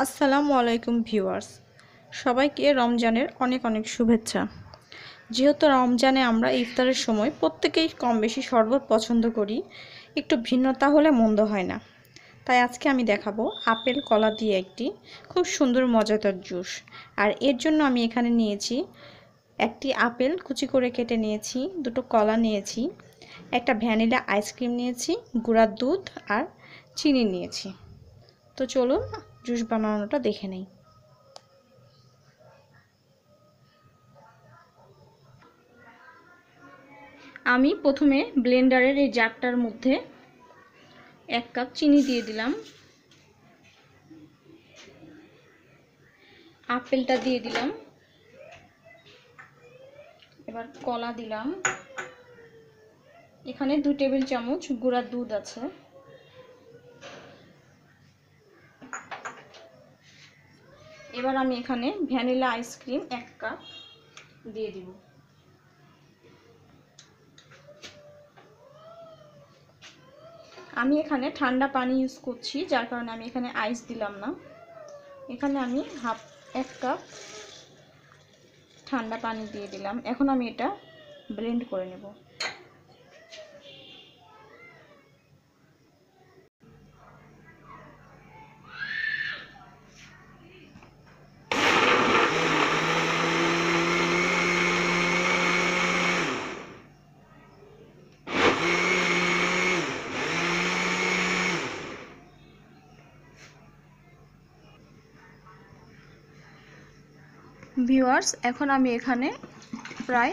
আসসালামু আলাইকুম ভিউয়ার্স সবাইকে রমজানের অনেক অনেক শুভেচ্ছা যেহেতু রমজানে আমরা ইফতারের সময় প্রত্যেকেই কম বেশি শরবত পছন্দ করি একটু ভিন্নতা হলে মন্দ হয় না তাই আজকে আমি দেখাবো আপেল কলা দিয়ে একটি খুব সুন্দর মজাদার জুস আর এর জন্য আমি এখানে নিয়েছি একটি আপেল কুচি করে কেটে নিয়েছি দুটো কলা নিয়েছি একটা ভ্যানিলা আইসক্রিম নিয়েছি গুঁড়ার দুধ আর চিনি নিয়েছি তো চলুন জুস বানানোটা দেখে নেই আমি প্রথমে ব্লেন্ডারের এই জারটার মধ্যে এক কাপ চিনি দিয়ে দিলাম আপেলটা দিয়ে দিলাম এবার কলা দিলাম এখানে দু টেবিল চামচ গুঁড়া দুধ আছে এবার আমি এখানে ভ্যানিলা আইসক্রিম এক কাপ দিয়ে দিব আমি এখানে ঠান্ডা পানি ইউজ করছি যার কারণে আমি এখানে আইস দিলাম না এখানে আমি হাফ এক কাপ ঠান্ডা পানি দিয়ে দিলাম এখন আমি এটা ব্লেন্ড করে নেব ভিউয়ার্স এখন আমি এখানে প্রায়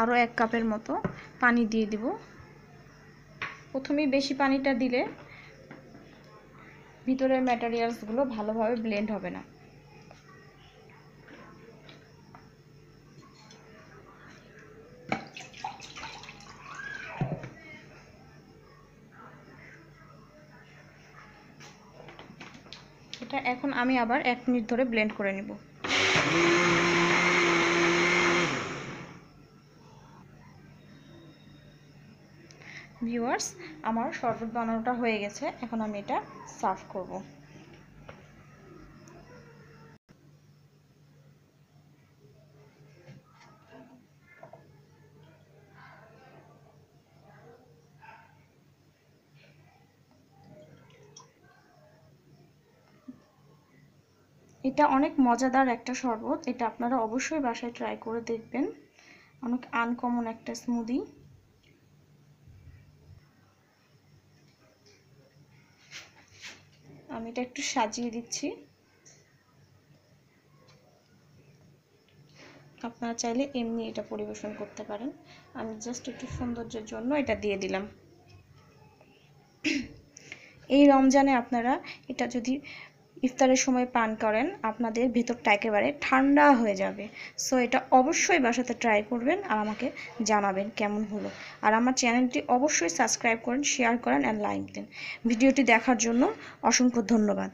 আরও এক কাপের মতো পানি দিয়ে দিব প্রথমেই বেশি পানিটা দিলে ভিতরের ম্যাটেরিয়ালসগুলো ভালোভাবে ব্লেন্ড হবে না এটা এখন আমি আবার এক মিনিট ধরে ব্লেন্ড করে নেব ভিউয়ার্স আমার শরবত বানানোটা হয়ে গেছে এখন আমি এটা সার্ভ করব এটা অনেক মজাদার একটা শরবত এটা আপনারা অবশ্যই বাসায় ট্রাই করে দেখবেন অনেক আনকমন একটা স্মুদি আমি এটা একটু সাজিয়ে দিচ্ছি আপনারা চাইলে এমনি এটা পরিবেশন করতে পারেন আমি জাস্ট একটু সৌন্দর্যের জন্য এটা দিয়ে দিলাম এই রমজানে আপনারা এটা যদি ইফতারের সময় পান করেন আপনাদের ভিতরটা একেবারে ঠান্ডা হয়ে যাবে সো এটা অবশ্যই বাসাতে ট্রাই করবেন আর আমাকে জানাবেন কেমন হলো আর আমার চ্যানেলটি অবশ্যই সাবস্ক্রাইব করেন শেয়ার করেন অ্যান্ড লাইক দেন ভিডিওটি দেখার জন্য অসংখ্য ধন্যবাদ